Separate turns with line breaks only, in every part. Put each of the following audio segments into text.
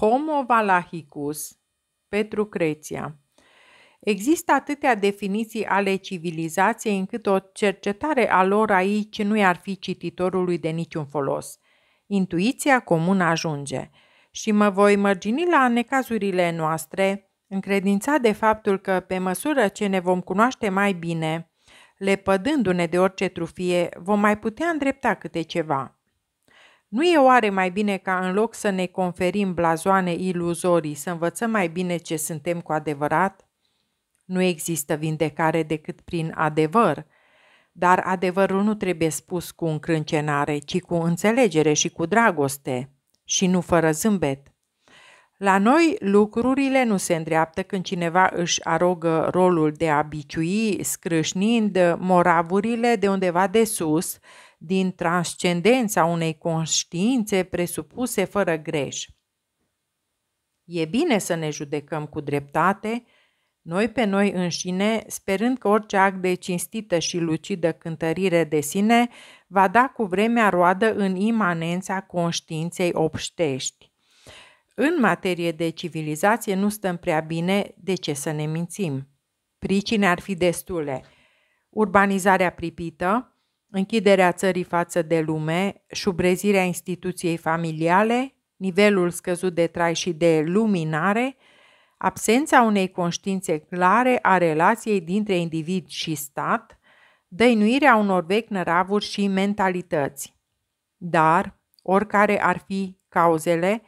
Homo valahicus, Petru Creția. Există atâtea definiții ale civilizației încât o cercetare a lor aici nu i-ar fi cititorului de niciun folos. Intuiția comună ajunge și mă voi mărgini la necazurile noastre, încredințat de faptul că, pe măsură ce ne vom cunoaște mai bine, lepădându-ne de orice trufie, vom mai putea îndrepta câte ceva. Nu e oare mai bine ca în loc să ne conferim blazoane iluzorii, să învățăm mai bine ce suntem cu adevărat? Nu există vindecare decât prin adevăr, dar adevărul nu trebuie spus cu încrâncenare, ci cu înțelegere și cu dragoste și nu fără zâmbet. La noi lucrurile nu se îndreaptă când cineva își arogă rolul de a biciui, scrâșnind moravurile de undeva de sus, din transcendența unei conștiințe presupuse fără greș. E bine să ne judecăm cu dreptate, noi pe noi înșine, sperând că orice act de cinstită și lucidă cântărire de sine va da cu vremea roadă în imanența conștiinței obștești. În materie de civilizație nu stăm prea bine, de ce să ne mințim? Pricine ar fi destule. Urbanizarea pripită, închiderea țării față de lume, șubrezirea instituției familiale, nivelul scăzut de trai și de luminare, absența unei conștiințe clare a relației dintre individ și stat, dăinuirea unor vechi năravuri și mentalități. Dar, oricare ar fi cauzele,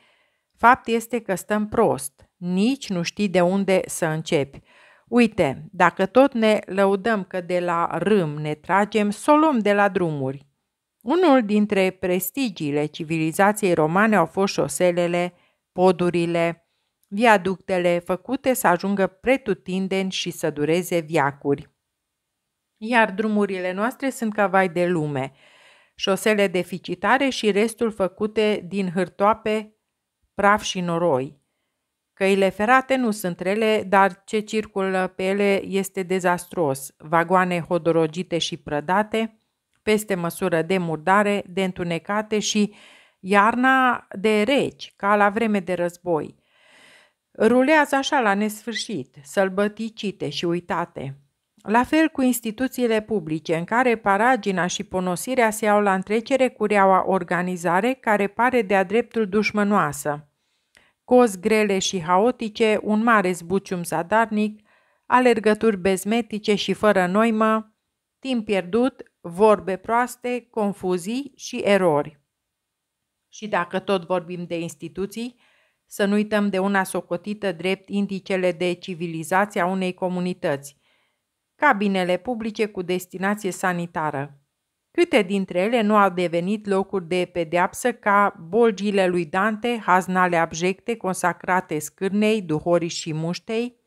fapt este că stăm prost, nici nu știi de unde să începi – Uite, dacă tot ne lăudăm că de la râm ne tragem, să o luăm de la drumuri. Unul dintre prestigiile civilizației romane au fost șoselele, podurile, viaductele făcute să ajungă pretutindeni și să dureze viacuri. Iar drumurile noastre sunt ca vai de lume, șosele deficitare și restul făcute din hârtoape, praf și noroi. Căile ferate nu sunt rele, dar ce circulă pe ele este dezastruos. Vagoane hodorogite și prădate, peste măsură de murdare, de întunecate și iarna de reci, ca la vreme de război. Rulează așa la nesfârșit, sălbăticite și uitate. La fel cu instituțiile publice, în care paragina și ponosirea se au la întrecere cu reaua organizare care pare de-a dreptul dușmănoasă – cozi grele și haotice, un mare zbucium zadarnic, alergături bezmetice și fără noimă, timp pierdut, vorbe proaste, confuzii și erori. Și dacă tot vorbim de instituții, să nu uităm de una socotită drept indicele de civilizație a unei comunități, cabinele publice cu destinație sanitară. Câte dintre ele nu au devenit locuri de pedeapsă ca bolgile lui Dante, haznale abjecte consacrate scârnei, duhorii și muștei?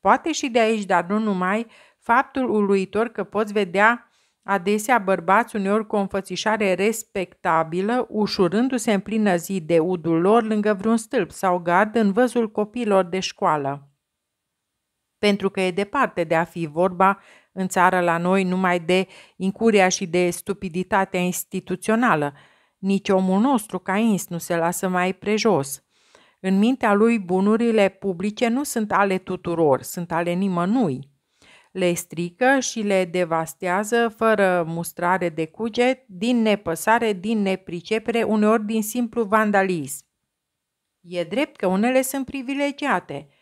Poate și de aici, dar nu numai, faptul uluitor că poți vedea adesea bărbați uneori cu o înfățișare respectabilă, ușurându-se în plină zi de udul lor lângă vreun stâlp sau gard în văzul copiilor de școală pentru că e departe de a fi vorba în țară la noi numai de incuria și de stupiditatea instituțională. Nici omul nostru, ins nu se lasă mai prejos. În mintea lui, bunurile publice nu sunt ale tuturor, sunt ale nimănui. Le strică și le devastează fără mustrare de cuget, din nepăsare, din nepricepere, uneori din simplu vandalism. E drept că unele sunt privilegiate –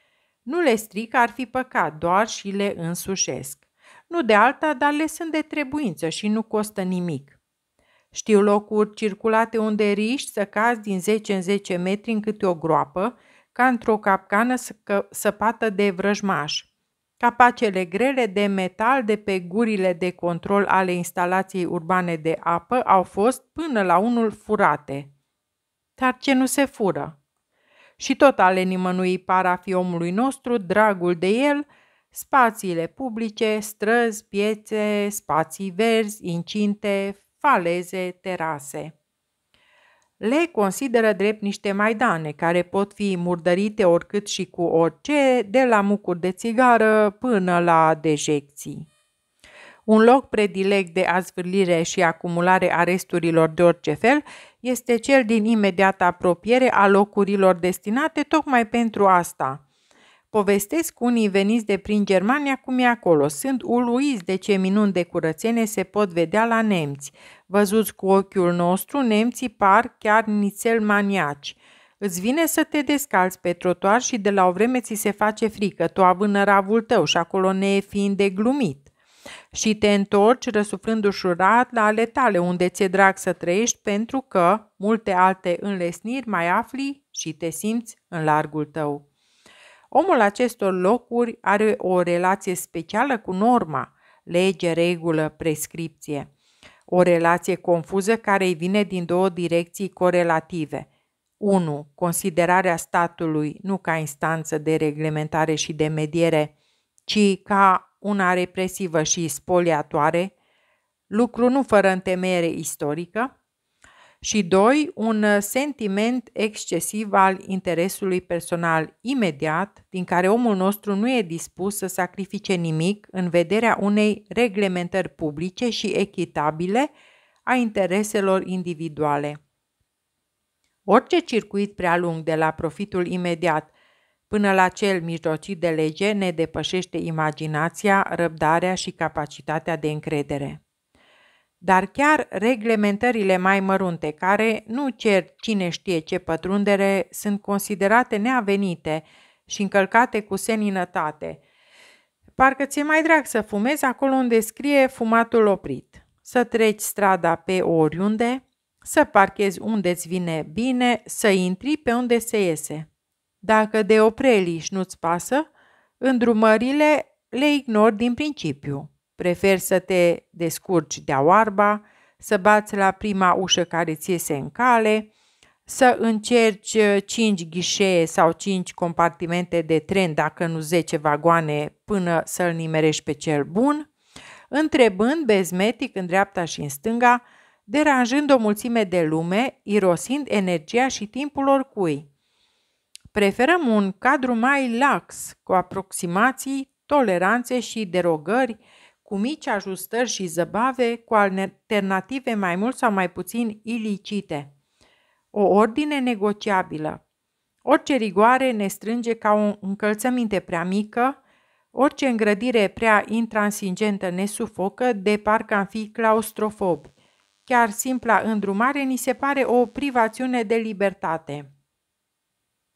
nu le stric, ar fi păcat, doar și le însușesc. Nu de alta, dar le sunt de trebuință și nu costă nimic. Știu locuri circulate unde riști să cazi din 10 în 10 metri în câte o groapă, ca într-o capcană săpată de vrăjmaș. Capacele grele de metal de pe gurile de control ale instalației urbane de apă au fost până la unul furate. Dar ce nu se fură? și tot ale nimănui par a fi omului nostru, dragul de el, spațiile publice, străzi, piețe, spații verzi, incinte, faleze, terase. Le consideră drept niște maidane care pot fi murdărite oricât și cu orice, de la mucuri de țigară până la dejecții. Un loc predilect de azvârlire și acumulare a resturilor de orice fel este cel din imediată apropiere a locurilor destinate tocmai pentru asta. Povestesc unii veniți de prin Germania cum e acolo. Sunt uluiți de ce minuni de curățenie se pot vedea la nemți. Văzuți cu ochiul nostru, nemții par chiar nițel maniaci. Îți vine să te descalzi pe trotuar și de la o vreme ți se face frică, tu având ravul tău și acolo ne fiind de glumit și te întorci răsuflând ușurat la ale tale unde ți-e drag să trăiești pentru că multe alte înlesniri mai afli și te simți în largul tău. Omul acestor locuri are o relație specială cu norma, lege, regulă, prescripție. O relație confuză care îi vine din două direcții corelative. 1. Considerarea statului nu ca instanță de reglementare și de mediere, ci ca una represivă și spoliatoare, lucru nu fără întemeiere istorică, și doi, un sentiment excesiv al interesului personal imediat, din care omul nostru nu e dispus să sacrifice nimic în vederea unei reglementări publice și echitabile a intereselor individuale. Orice circuit prea lung de la profitul imediat Până la cel mijlocit de lege ne depășește imaginația, răbdarea și capacitatea de încredere. Dar chiar reglementările mai mărunte, care nu cer cine știe ce pătrundere, sunt considerate neavenite și încălcate cu seninătate. Parcă ți-e mai drag să fumezi acolo unde scrie fumatul oprit, să treci strada pe oriunde, să parchezi unde ți vine bine, să intri pe unde se iese. Dacă de opreliș nu-ți pasă, îndrumările le ignori din principiu. Prefer să te descurci de-a oarba, să bați la prima ușă care ți iese în cale, să încerci 5 uh, ghișee sau 5 compartimente de tren, dacă nu 10 vagoane, până să-l nimerești pe cel bun, întrebând bezmetic în dreapta și în stânga, deranjând o mulțime de lume, irosind energia și timpul oricui. Preferăm un cadru mai lax, cu aproximații, toleranțe și derogări, cu mici ajustări și zăbave, cu alternative mai mult sau mai puțin ilicite. O ordine negociabilă. Orice rigoare ne strânge ca o încălțăminte prea mică, orice îngrădire prea intransigentă ne sufocă de parcă am fi claustrofobi. Chiar simpla îndrumare ni se pare o privațiune de libertate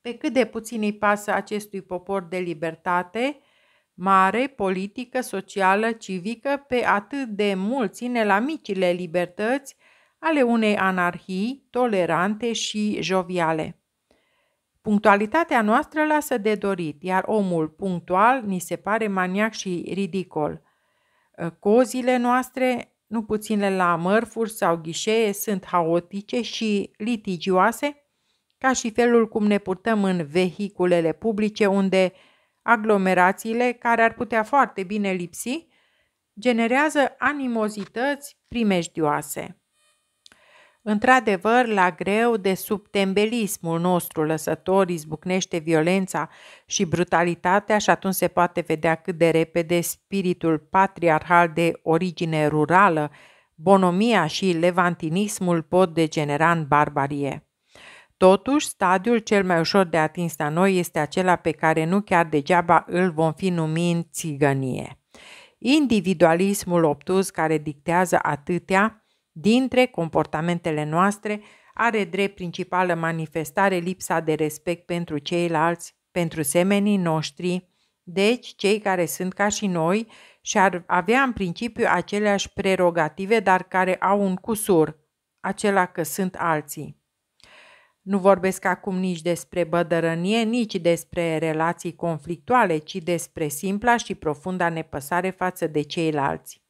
pe cât de puțin îi pasă acestui popor de libertate, mare, politică, socială, civică, pe atât de mult ține la micile libertăți ale unei anarhii tolerante și joviale. Punctualitatea noastră lasă de dorit, iar omul punctual ni se pare maniac și ridicol. Ă, cozile noastre, nu puține la mărfuri sau ghișee, sunt haotice și litigioase, ca și felul cum ne purtăm în vehiculele publice unde aglomerațiile, care ar putea foarte bine lipsi, generează animozități primejdioase. Într-adevăr, la greu de sub tembelismul nostru lăsător izbucnește violența și brutalitatea și atunci se poate vedea cât de repede spiritul patriarhal de origine rurală, bonomia și levantinismul pot degenera în barbarie. Totuși, stadiul cel mai ușor de atins la noi este acela pe care nu chiar degeaba îl vom fi numind țigănie. Individualismul obtuz care dictează atâtea dintre comportamentele noastre are drept principală manifestare lipsa de respect pentru ceilalți, pentru semenii noștri, deci cei care sunt ca și noi și ar avea în principiu aceleași prerogative, dar care au un cusur, acela că sunt alții. Nu vorbesc acum nici despre bădărănie, nici despre relații conflictuale, ci despre simpla și profunda nepăsare față de ceilalți.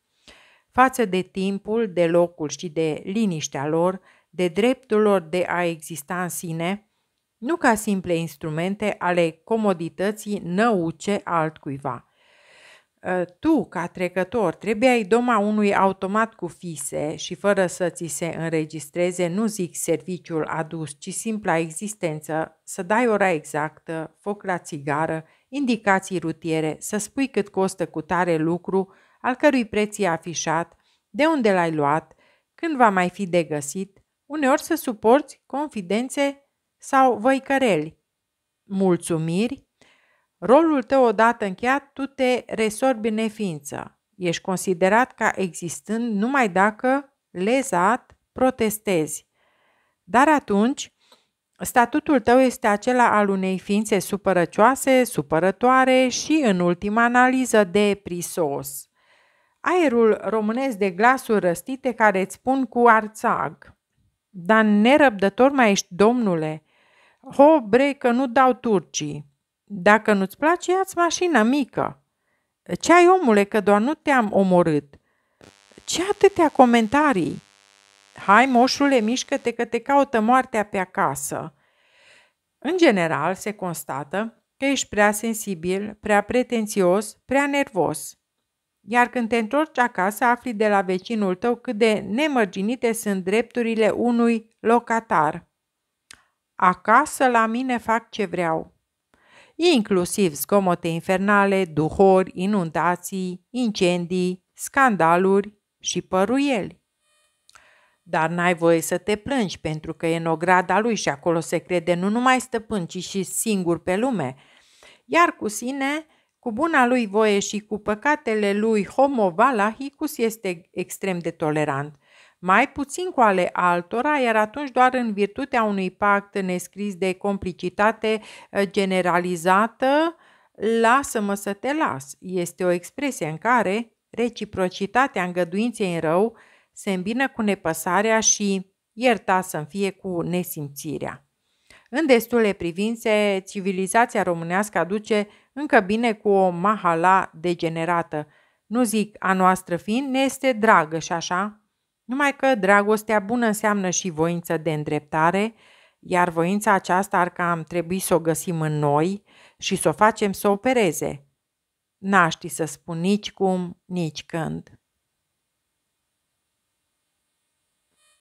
Față de timpul, de locul și de liniștea lor, de dreptul lor de a exista în sine, nu ca simple instrumente ale comodității năuce altcuiva – Ă, tu, ca trecător, ai doma unui automat cu fise și fără să ți se înregistreze, nu zic serviciul adus, ci simpla existență, să dai ora exactă, foc la țigară, indicații rutiere, să spui cât costă cu tare lucru, al cărui preț e afișat, de unde l-ai luat, când va mai fi de găsit, uneori să suporți confidențe sau văicăreli, mulțumiri Rolul tău odată încheiat, tu te resorbi în neființă. Ești considerat ca existând numai dacă lezat protestezi. Dar atunci, statutul tău este acela al unei ființe supărăcioase, supărătoare și, în ultima analiză, de prisos. Aerul românesc de glasuri răstite care îți spun cu arțag. Dar nerăbdător mai ești, domnule. Ho, bre, că nu dau turcii. Dacă nu-ți place, ia-ți mașina mică. Ce ai, omule, că doar nu te-am omorât? Ce atâtea comentarii? Hai, moșule, mișcă-te că te caută moartea pe acasă. În general, se constată că ești prea sensibil, prea pretențios, prea nervos. Iar când te întorci acasă, afli de la vecinul tău cât de nemărginite sunt drepturile unui locatar. Acasă la mine fac ce vreau inclusiv zgomote infernale, duhori, inundații, incendii, scandaluri și păruieli. Dar n-ai voie să te plângi pentru că e în ograda lui și acolo se crede nu numai stăpân, ci și singur pe lume. Iar cu sine, cu buna lui voie și cu păcatele lui Homo Valahicus este extrem de tolerant mai puțin cu ale altora, iar atunci doar în virtutea unui pact nescris de complicitate eh, generalizată, lasă-mă să te las. Este o expresie în care reciprocitatea îngăduinței în rău se îmbină cu nepăsarea și ierta să fie cu nesimțirea. În destule privințe, civilizația românească aduce încă bine cu o mahala degenerată. Nu zic a noastră fiind, ne este dragă și așa, numai că dragostea bună înseamnă și voință de îndreptare, iar voința aceasta ar cam trebui să o găsim în noi și să o facem să opereze. N-aș ști să spun nici cum, nici când.